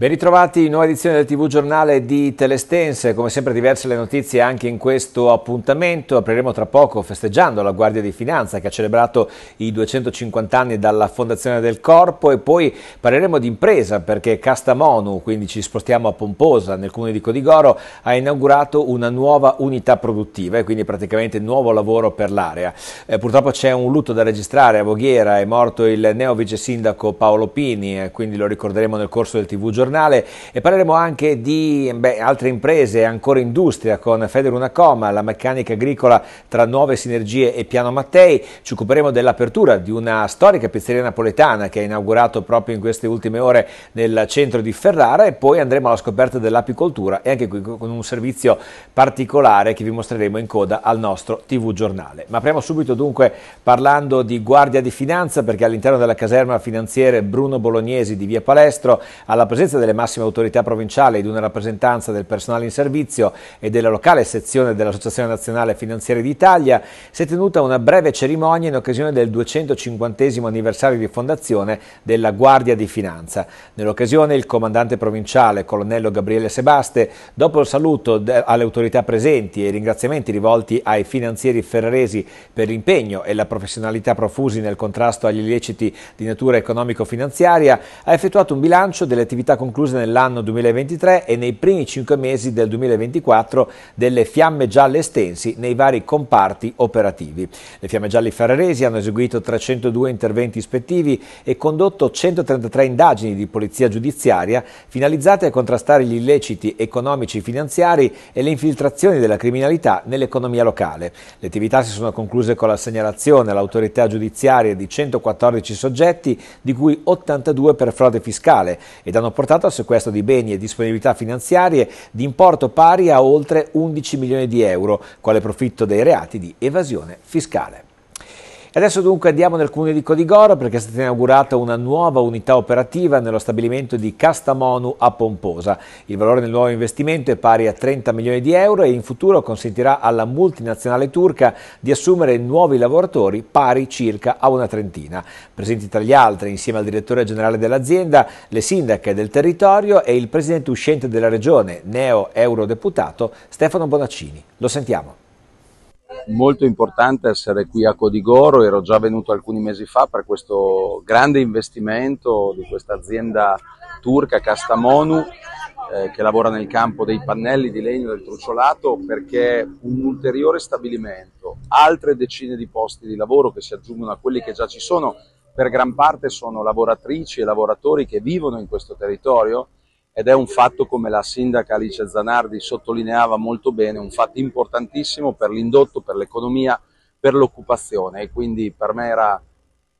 Ben ritrovati, nuova edizione del TV Giornale di Telestense, come sempre diverse le notizie anche in questo appuntamento, apriremo tra poco festeggiando la Guardia di Finanza che ha celebrato i 250 anni dalla fondazione del corpo e poi parleremo di impresa perché Castamonu, quindi ci spostiamo a Pomposa nel comune di Codigoro, ha inaugurato una nuova unità produttiva e quindi praticamente nuovo lavoro per l'area. Eh, purtroppo c'è un lutto da registrare a Voghiera, è morto il neo vice sindaco Paolo Pini, eh, quindi lo ricorderemo nel corso del TV Giornale giornale e parleremo anche di beh, altre imprese, ancora industria con Feder Unacoma, la meccanica agricola tra nuove sinergie e Piano Mattei. Ci occuperemo dell'apertura di una storica pizzeria napoletana che ha inaugurato proprio in queste ultime ore nel centro di Ferrara e poi andremo alla scoperta dell'apicoltura e anche qui con un servizio particolare che vi mostreremo in coda al nostro TV giornale. Ma apriamo subito dunque parlando di Guardia di Finanza perché all'interno della caserma finanziere Bruno Bolognesi di Via Palestro alla presenza delle massime autorità provinciali ed una rappresentanza del personale in servizio e della locale sezione dell'Associazione Nazionale Finanziaria d'Italia, si è tenuta una breve cerimonia in occasione del 250 anniversario di fondazione della Guardia di Finanza. Nell'occasione il comandante provinciale, colonnello Gabriele Sebaste, dopo il saluto alle autorità presenti e i ringraziamenti rivolti ai finanzieri ferraresi per l'impegno e la professionalità profusi nel contrasto agli illeciti di natura economico-finanziaria, ha effettuato un bilancio delle attività concluse concluse nell'anno 2023 e nei primi cinque mesi del 2024 delle fiamme gialle estensi nei vari comparti operativi. Le fiamme gialle ferraresi hanno eseguito 302 interventi ispettivi e condotto 133 indagini di polizia giudiziaria finalizzate a contrastare gli illeciti economici e finanziari e le infiltrazioni della criminalità nell'economia locale. Le attività si sono concluse con la segnalazione all'autorità giudiziaria di 114 soggetti, di cui 82 per frode fiscale, ed hanno portato portato al sequestro di beni e disponibilità finanziarie di importo pari a oltre 11 milioni di euro, quale profitto dei reati di evasione fiscale adesso dunque andiamo nel comune di Codigoro perché è stata inaugurata una nuova unità operativa nello stabilimento di Castamonu a Pomposa. Il valore del nuovo investimento è pari a 30 milioni di euro e in futuro consentirà alla multinazionale turca di assumere nuovi lavoratori pari circa a una trentina. Presenti tra gli altri, insieme al direttore generale dell'azienda, le sindache del territorio e il presidente uscente della regione, neo eurodeputato Stefano Bonaccini. Lo sentiamo molto importante essere qui a Codigoro, ero già venuto alcuni mesi fa per questo grande investimento di questa azienda turca Castamonu eh, che lavora nel campo dei pannelli di legno del trucciolato perché un ulteriore stabilimento, altre decine di posti di lavoro che si aggiungono a quelli che già ci sono, per gran parte sono lavoratrici e lavoratori che vivono in questo territorio, ed è un fatto, come la sindaca Alice Zanardi sottolineava molto bene, un fatto importantissimo per l'indotto, per l'economia, per l'occupazione e quindi per me era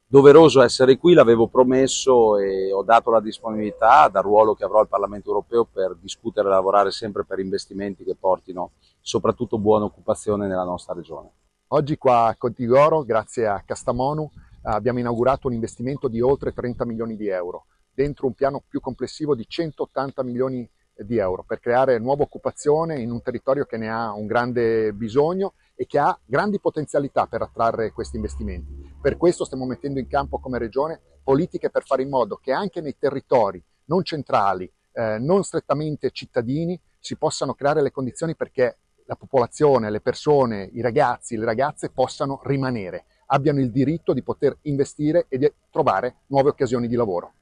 doveroso essere qui, l'avevo promesso e ho dato la disponibilità dal ruolo che avrò al Parlamento europeo per discutere e lavorare sempre per investimenti che portino soprattutto buona occupazione nella nostra regione. Oggi qua a Contigoro, grazie a Castamonu, abbiamo inaugurato un investimento di oltre 30 milioni di euro dentro un piano più complessivo di 180 milioni di euro per creare nuova occupazione in un territorio che ne ha un grande bisogno e che ha grandi potenzialità per attrarre questi investimenti. Per questo stiamo mettendo in campo come Regione politiche per fare in modo che anche nei territori non centrali, eh, non strettamente cittadini, si possano creare le condizioni perché la popolazione, le persone, i ragazzi, le ragazze possano rimanere, abbiano il diritto di poter investire e di trovare nuove occasioni di lavoro.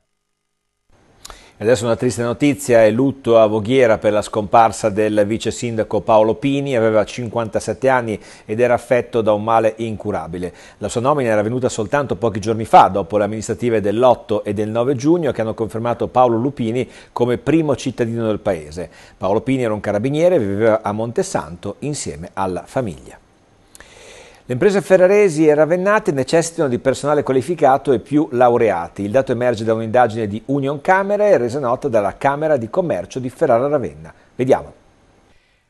Adesso una triste notizia, è lutto a Voghiera per la scomparsa del vice sindaco Paolo Pini, aveva 57 anni ed era affetto da un male incurabile. La sua nomina era venuta soltanto pochi giorni fa, dopo le amministrative dell'8 e del 9 giugno che hanno confermato Paolo Lupini come primo cittadino del paese. Paolo Pini era un carabiniere, e viveva a Montesanto insieme alla famiglia. Le imprese ferraresi e ravennate necessitano di personale qualificato e più laureati. Il dato emerge da un'indagine di Union Camera e resa nota dalla Camera di Commercio di Ferrara Ravenna. Vediamo.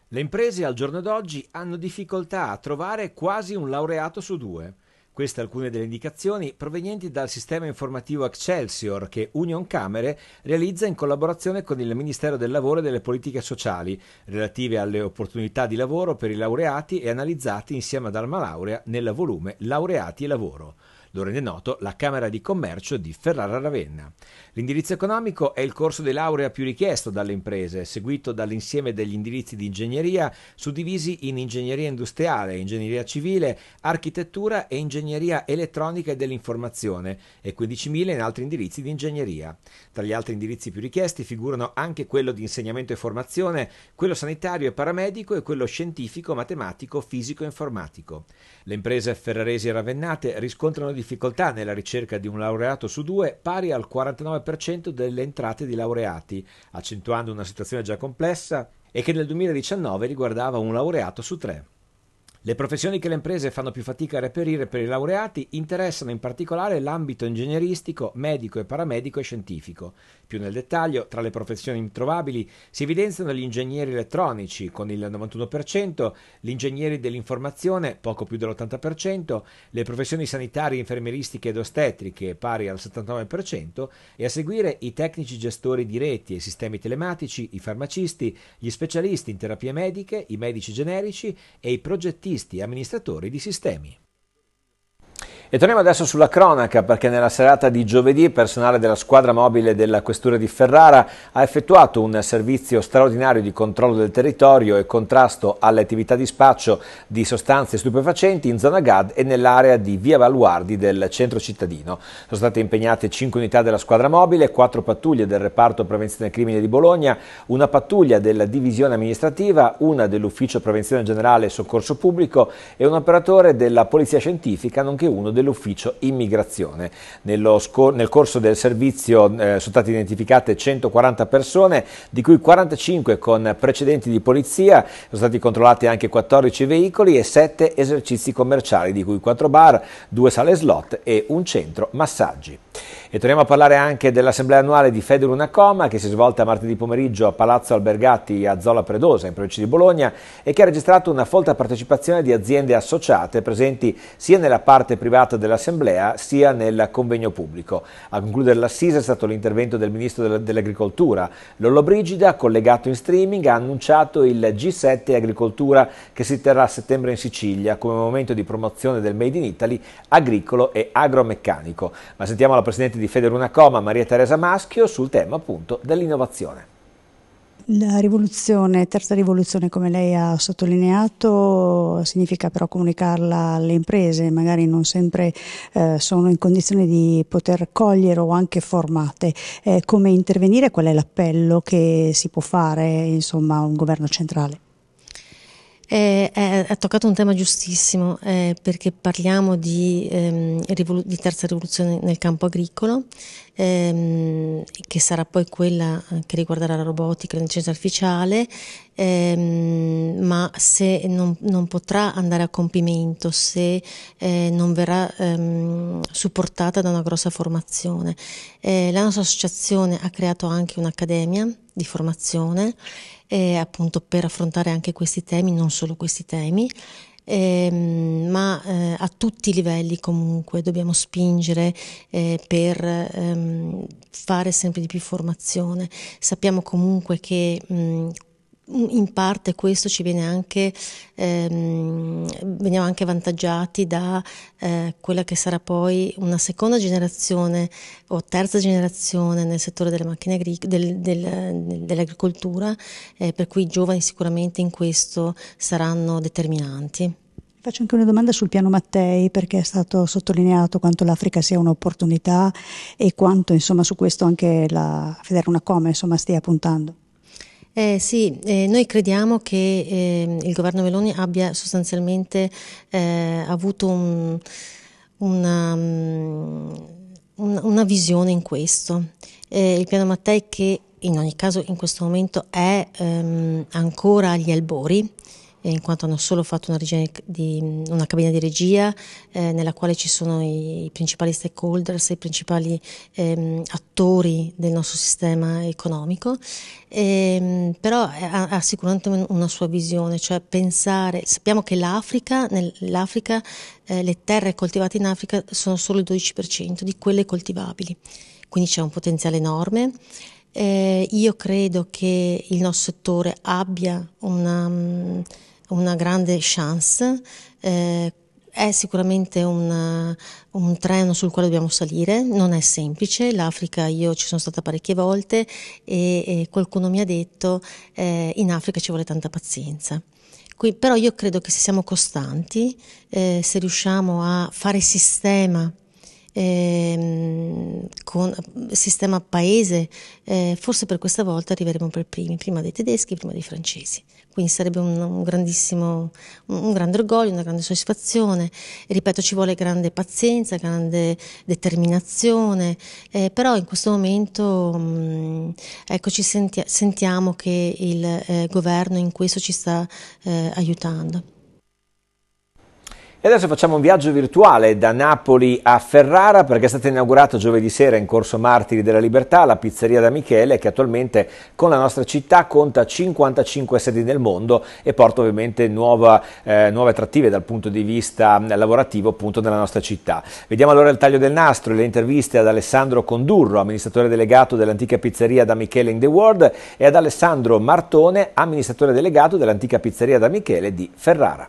Le imprese al giorno d'oggi hanno difficoltà a trovare quasi un laureato su due. Queste alcune delle indicazioni provenienti dal sistema informativo Excelsior che Union Camere realizza in collaborazione con il Ministero del Lavoro e delle Politiche Sociali, relative alle opportunità di lavoro per i laureati e analizzati insieme ad Arma Laurea nel volume Laureati e Lavoro lo rende noto la Camera di Commercio di Ferrara Ravenna. L'indirizzo economico è il corso di laurea più richiesto dalle imprese, seguito dall'insieme degli indirizzi di ingegneria suddivisi in ingegneria industriale, ingegneria civile, architettura e ingegneria elettronica e dell'informazione e 15.000 in altri indirizzi di ingegneria. Tra gli altri indirizzi più richiesti figurano anche quello di insegnamento e formazione, quello sanitario e paramedico e quello scientifico, matematico, fisico e informatico. Le imprese ferraresi e ravennate riscontrano di difficoltà nella ricerca di un laureato su due pari al 49% delle entrate di laureati, accentuando una situazione già complessa e che nel 2019 riguardava un laureato su tre. Le professioni che le imprese fanno più fatica a reperire per i laureati interessano in particolare l'ambito ingegneristico, medico e paramedico e scientifico. Più nel dettaglio, tra le professioni introvabili si evidenziano gli ingegneri elettronici con il 91%, gli ingegneri dell'informazione poco più dell'80%, le professioni sanitarie, infermieristiche ed ostetriche pari al 79% e a seguire i tecnici gestori di reti e sistemi telematici, i farmacisti, gli specialisti in terapie mediche, i medici generici e i progettisti artisti e amministratori di sistemi. E torniamo adesso sulla cronaca perché nella serata di giovedì il personale della squadra mobile della Questura di Ferrara ha effettuato un servizio straordinario di controllo del territorio e contrasto alle attività di spaccio di sostanze stupefacenti in zona GAD e nell'area di Via Valuardi del centro cittadino. Sono state impegnate 5 unità della squadra mobile, 4 pattuglie del reparto prevenzione crimine di Bologna, una pattuglia della divisione amministrativa, una dell'ufficio prevenzione generale e soccorso pubblico e un operatore della polizia scientifica nonché uno dell'ufficio immigrazione. Scor nel corso del servizio eh, sono state identificate 140 persone, di cui 45 con precedenti di polizia, sono stati controllati anche 14 veicoli e 7 esercizi commerciali, di cui 4 bar, 2 sale slot e un centro massaggi. E torniamo a parlare anche dell'assemblea annuale di Feder Unacoma che si è svolta martedì pomeriggio a Palazzo Albergati a Zola Predosa in provincia di Bologna e che ha registrato una folta partecipazione di aziende associate presenti sia nella parte privata dell'assemblea sia nel convegno pubblico. A concludere l'assise è stato l'intervento del ministro dell'agricoltura Lollobrigida collegato in streaming ha annunciato il G7 Agricoltura che si terrà a settembre in Sicilia come momento di promozione del Made in Italy agricolo e agromeccanico. Ma sentiamo la presidente di Federunacoma Maria Teresa Maschio sul tema appunto dell'innovazione. La rivoluzione, terza rivoluzione come lei ha sottolineato, significa però comunicarla alle imprese, magari non sempre eh, sono in condizione di poter cogliere o anche formate. Eh, come intervenire? Qual è l'appello che si può fare insomma, a un governo centrale? ha toccato un tema giustissimo eh, perché parliamo di, ehm, di terza rivoluzione nel campo agricolo ehm, che sarà poi quella eh, che riguarderà la robotica, l'intelligenza artificiale, ehm, ma se non, non, potrà andare a compimento, se eh, non verrà ehm, supportata da una grossa formazione. Eh, la nostra associazione ha creato anche un'accademia di formazione eh, appunto per affrontare anche questi temi, non solo questi temi ehm, ma eh, a tutti i livelli comunque dobbiamo spingere eh, per ehm, fare sempre di più formazione. Sappiamo comunque che mh, mm, Mm, in parte questo ci viene anche, ehm, veniamo anche vantaggiati da eh, quella che sarà poi una seconda generazione o terza generazione nel settore delle macchine agric- del, del, dell'agricoltura, eh, per cui i giovani sicuramente in questo saranno determinanti. Faccio anche una domanda sul piano Mattei perché è stato sottolineato quanto l'Africa sia un'opportunità e quanto insomma, su questo anche la Federuna Come insomma, stia puntando. Eh, sì, eh, noi crediamo che eh, il governo Meloni abbia sostanzialmente eh, avuto un, una, mm, una, una, visione in questo. Eh, il piano Mattei che in ogni caso in questo momento è ehm, ancora agli albori, eh, in quanto hanno solo fatto una, di, una cabina di regia eh, nella quale ci sono i, i principali stakeholders, i principali ehm, attori del nostro sistema economico, ehm, però eh, ha, ha, sicuramente una sua visione, cioè pensare, sappiamo che l'Africa, nell'Africa eh, le terre coltivate in Africa sono solo il 12% di quelle coltivabili, quindi c'è un potenziale enorme. Eh, io credo che il nostro settore abbia una, mm, una grande chance. Eh, è sicuramente un, uh, un, treno sul quale dobbiamo salire, non è semplice, l'Africa io ci sono stata parecchie volte e, e qualcuno mi ha detto eh, in Africa ci vuole tanta pazienza. Qui, però io credo che se siamo costanti, eh, se riusciamo a fare sistema eh, con sistema paese, eh, forse per questa volta arriveremo per primi, prima dei tedeschi, prima dei francesi. Quindi sarebbe un, un grandissimo, un, grande orgoglio, una grande soddisfazione. E ripeto, ci vuole grande pazienza, grande determinazione, eh, però in questo momento mh, mm, ecco, ci senti- sentiamo che il eh, governo in questo ci sta eh, aiutando. E adesso facciamo un viaggio virtuale da Napoli a Ferrara perché è stata inaugurata giovedì sera in Corso Martiri della Libertà la pizzeria da Michele che attualmente con la nostra città conta 55 sedi nel mondo e porta ovviamente nuova, eh, nuove attrattive dal punto di vista lavorativo appunto nella nostra città. Vediamo allora il taglio del nastro e le interviste ad Alessandro Condurro, amministratore delegato dell'antica pizzeria da Michele in the World e ad Alessandro Martone, amministratore delegato dell'antica pizzeria da Michele di Ferrara.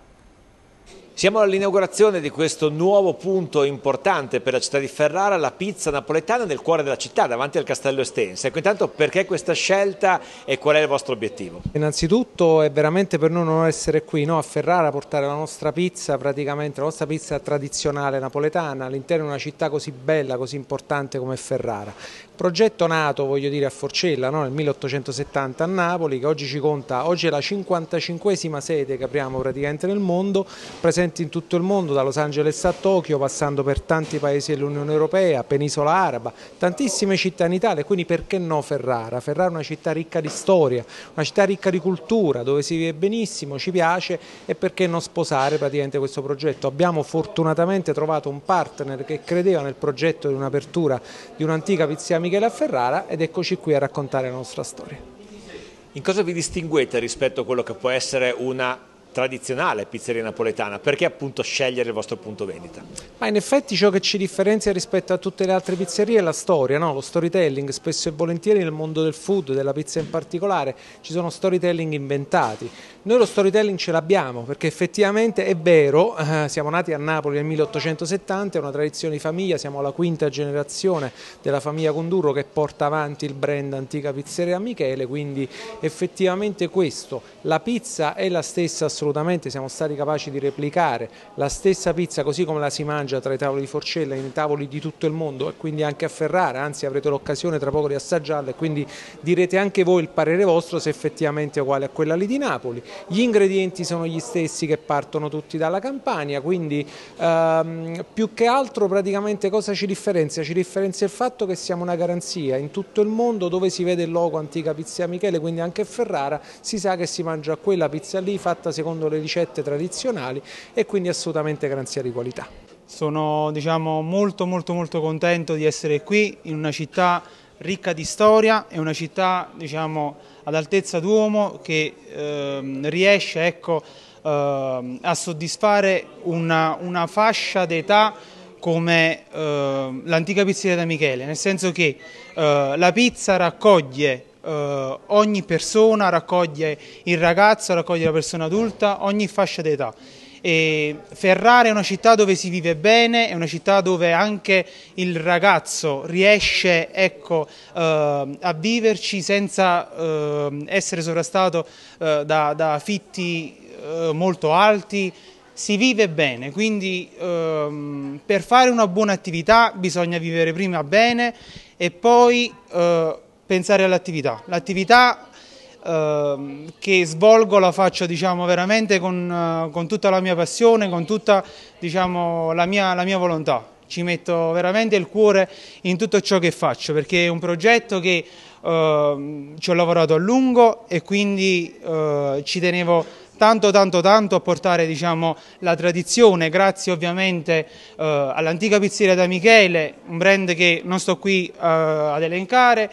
Siamo all'inaugurazione di questo nuovo punto importante per la città di Ferrara, la pizza napoletana nel cuore della città, davanti al Castello Estense. Ecco, intanto perché questa scelta e qual è il vostro obiettivo? Innanzitutto è veramente per noi un onore essere qui no? a Ferrara a portare la nostra pizza, praticamente la nostra pizza tradizionale napoletana all'interno di una città così bella, così importante come Ferrara progetto nato voglio dire a Forcella no? nel 1870 a Napoli che oggi ci conta, oggi è la 55esima sede che apriamo praticamente nel mondo, presente in tutto il mondo da Los Angeles a Tokyo passando per tanti paesi dell'Unione Europea, Penisola Araba, tantissime città in Italia, quindi perché no Ferrara? Ferrara è una città ricca di storia, una città ricca di cultura dove si vive benissimo, ci piace e perché non sposare praticamente questo progetto? Abbiamo fortunatamente trovato un partner che credeva nel progetto di un'apertura di un'antica pizzeria Michele a Ferrara ed eccoci qui a raccontare la nostra storia. In cosa vi distinguete rispetto a quello che può essere una tradizionale pizzeria napoletana, perché appunto scegliere il vostro punto vendita? Ma in effetti ciò che ci differenzia rispetto a tutte le altre pizzerie è la storia, no? lo storytelling, spesso e volentieri nel mondo del food, della pizza in particolare, ci sono storytelling inventati. Noi lo storytelling ce l'abbiamo perché effettivamente è vero, eh, siamo nati a Napoli nel 1870, è una tradizione di famiglia, siamo la quinta generazione della famiglia Condurro che porta avanti il brand Antica Pizzeria Michele, quindi effettivamente questo, la pizza è la stessa storia assolutamente siamo stati capaci di replicare la stessa pizza così come la si mangia tra i tavoli di Forcella in tavoli di tutto il mondo e quindi anche a Ferrara, anzi avrete l'occasione tra poco di assaggiarla e quindi direte anche voi il parere vostro se effettivamente è uguale a quella lì di Napoli. Gli ingredienti sono gli stessi che partono tutti dalla Campania, quindi ehm, più che altro praticamente cosa ci differenzia? Ci differenzia il fatto che siamo una garanzia in tutto il mondo dove si vede il logo Antica pizza Michele, quindi anche a Ferrara si sa che si mangia quella pizza lì fatta secondo secondo le ricette tradizionali e quindi assolutamente garanzia di qualità. Sono diciamo, molto molto molto contento di essere qui in una città ricca di storia, è una città diciamo, ad altezza d'uomo che eh, riesce ecco, eh, a soddisfare una, una fascia d'età come eh, l'antica pizzeria da Michele, nel senso che eh, la pizza raccoglie eh, ogni persona raccoglie il ragazzo, raccoglie la persona adulta, ogni fascia d'età. E Ferrara è una città dove si vive bene, è una città dove anche il ragazzo riesce ecco, eh, a viverci senza eh, essere sovrastato eh, da, da, affitti eh, molto alti, si vive bene, quindi ehm, per fare una buona attività bisogna vivere prima bene e poi eh, pensare all'attività. L'attività ehm, che svolgo la faccio diciamo, veramente con, eh, con, tutta la mia passione, con tutta diciamo, la, mia, la mia volontà ci metto veramente il cuore in tutto ciò che faccio perché è un progetto che eh, ci ho lavorato a lungo e quindi eh, ci tenevo tanto tanto tanto a portare diciamo, la tradizione grazie ovviamente eh, all'antica pizzeria da Michele, un brand che non sto qui eh, ad elencare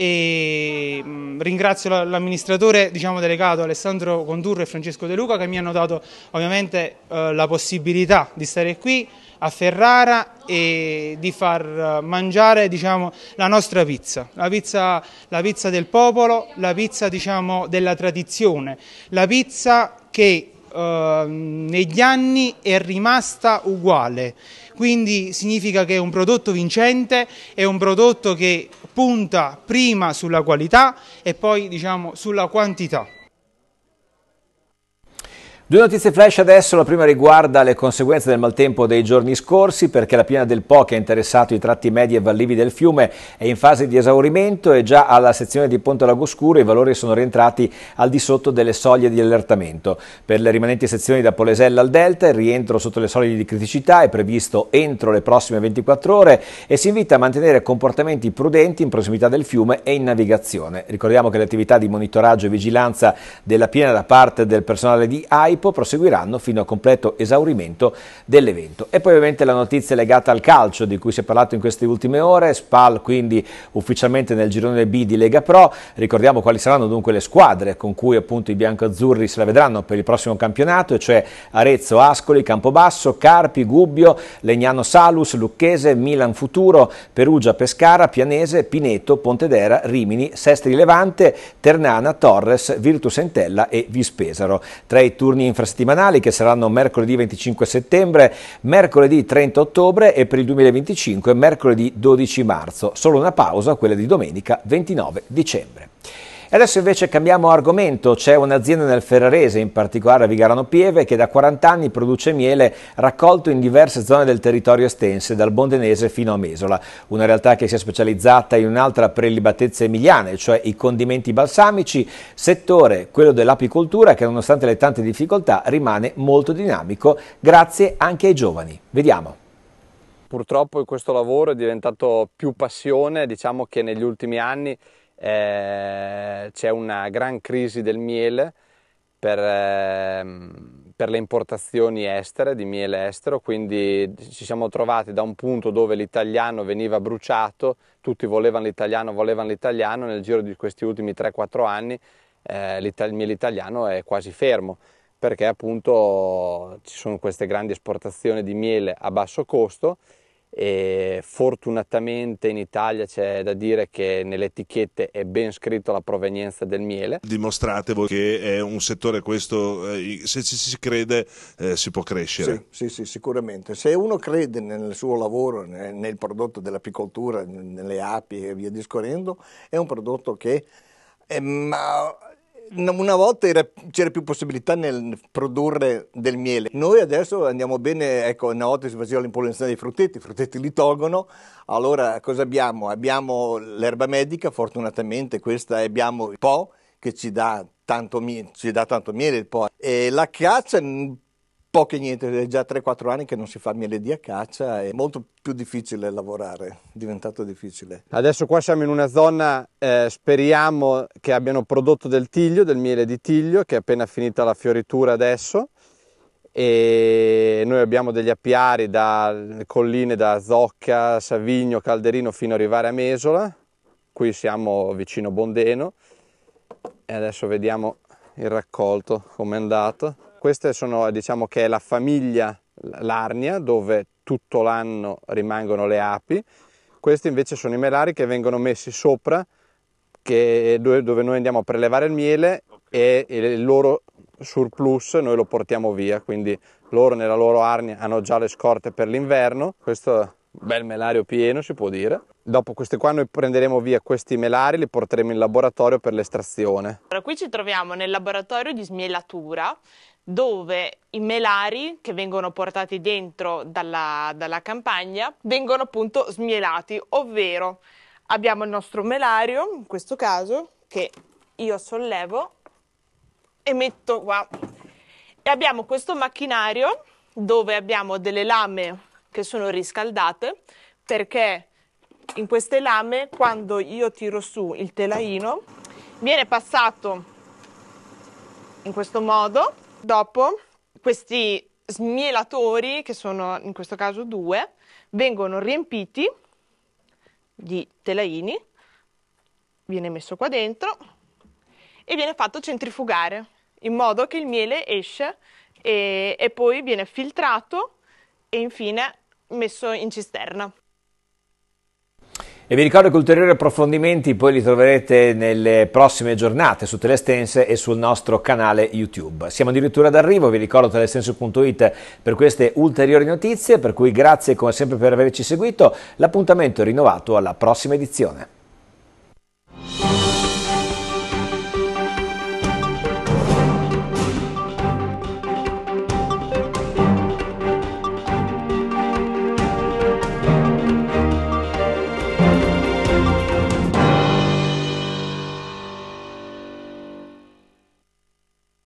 e mh, mm, ringrazio l'amministratore diciamo, delegato Alessandro Condurro e Francesco De Luca che mi hanno dato ovviamente eh, la possibilità di stare qui a Ferrara e di far eh, mangiare diciamo, la nostra pizza, la pizza, la pizza del popolo, la pizza diciamo, della tradizione, la pizza che eh, negli anni è rimasta uguale. Quindi significa che è un prodotto vincente, è un prodotto che punta prima sulla qualità e poi diciamo, sulla quantità. Due notizie flash adesso, la prima riguarda le conseguenze del maltempo dei giorni scorsi perché la piena del Po che ha interessato i tratti medi e vallivi del fiume è in fase di esaurimento e già alla sezione di Ponte Lago Scuro i valori sono rientrati al di sotto delle soglie di allertamento. Per le rimanenti sezioni da Polesella al Delta il rientro sotto le soglie di criticità è previsto entro le prossime 24 ore e si invita a mantenere comportamenti prudenti in prossimità del fiume e in navigazione. Ricordiamo che le attività di monitoraggio e vigilanza della piena da parte del personale di AIP Calippo proseguiranno fino a completo esaurimento dell'evento. E poi ovviamente la notizia legata al calcio di cui si è parlato in queste ultime ore, Spal quindi ufficialmente nel girone B di Lega Pro, ricordiamo quali saranno dunque le squadre con cui appunto i biancoazzurri se la vedranno per il prossimo campionato, cioè Arezzo, Ascoli, Campobasso, Carpi, Gubbio, Legnano Salus, Lucchese, Milan Futuro, Perugia, Pescara, Pianese, Pineto, Pontedera, Rimini, Sestri Levante, Ternana, Torres, Virtus Entella e Vispesaro. Tra i turni infrasettimanali che saranno mercoledì 25 settembre, mercoledì 30 ottobre e per il 2025 mercoledì 12 marzo. Solo una pausa, quella di domenica 29 dicembre. E adesso invece cambiamo argomento, c'è un'azienda nel Ferrarese, in particolare a Vigarano Pieve, che da 40 anni produce miele raccolto in diverse zone del territorio estense, dal Bondenese fino a Mesola, una realtà che si è specializzata in un'altra prelibatezza emiliana, cioè i condimenti balsamici, settore, quello dell'apicoltura, che nonostante le tante difficoltà rimane molto dinamico, grazie anche ai giovani. Vediamo. Purtroppo questo lavoro è diventato più passione, diciamo che negli ultimi anni eh, c'è una gran crisi del miele per, eh, per, le importazioni estere di miele estero, quindi ci siamo trovati da un punto dove l'italiano veniva bruciato, tutti volevano l'italiano, volevano l'italiano, nel giro di questi ultimi 3-4 anni eh, il miele italiano è quasi fermo perché appunto ci sono queste grandi esportazioni di miele a basso costo e eh, fortunatamente in Italia c'è da dire che nelle etichette è ben scritto la provenienza del miele. Dimostrate voi che è un settore questo, eh, se ci si crede eh, si può crescere. Sì, sì, sì, sicuramente. Se uno crede nel suo lavoro, nel, prodotto dell'apicoltura, nelle api e via discorrendo, è un prodotto che... Eh, ma una volta c'era più possibilità nel produrre del miele. Noi adesso andiamo bene, ecco, una volta si faceva l'impollinazione dei frutteti, i frutteti li tolgono, allora cosa abbiamo? Abbiamo l'erba medica, fortunatamente questa, abbiamo il Po che ci dà tanto, ci dà tanto miele, il Po. E la caccia Poco e niente, è già 3-4 anni che non si fa miele di caccia, è molto più difficile lavorare, è diventato difficile. Adesso qua siamo in una zona, eh, speriamo che abbiano prodotto del tiglio, del miele di tiglio, che è appena finita la fioritura adesso, e noi abbiamo degli apiari da colline da Zocca, Savigno, Calderino fino ad arrivare a Mesola, qui siamo vicino Bondeno e adesso vediamo il raccolto, com'è andato. Questa sono, diciamo che è la famiglia Larnia, dove tutto l'anno rimangono le api. Questi invece sono i melari che vengono messi sopra, che, dove noi andiamo a prelevare il miele e il loro surplus noi lo portiamo via. Quindi loro nella loro arnia hanno già le scorte per l'inverno. Questo è un bel melario pieno, si può dire. Dopo questi qua noi prenderemo via questi melari, li porteremo in laboratorio per l'estrazione. Allora, qui ci troviamo nel laboratorio di smielatura dove i melari che vengono portati dentro dalla, dalla campagna vengono appunto smielati, ovvero abbiamo il nostro melario, in questo caso, che io sollevo e metto qua. E abbiamo questo macchinario dove abbiamo delle lame che sono riscaldate perché in queste lame quando io tiro su il telaino viene passato in questo modo Dopo questi smielatori, che sono in questo caso due, vengono riempiti di telaini, viene messo qua dentro e viene fatto centrifugare in modo che il miele esce e, e poi viene filtrato e infine messo in cisterna. E vi ricordo che ulteriori approfondimenti poi li troverete nelle prossime giornate su Telestense e sul nostro canale YouTube. Siamo addirittura d'arrivo, vi ricordo telestense.it per queste ulteriori notizie, per cui grazie come sempre per averci seguito, l'appuntamento è rinnovato alla prossima edizione.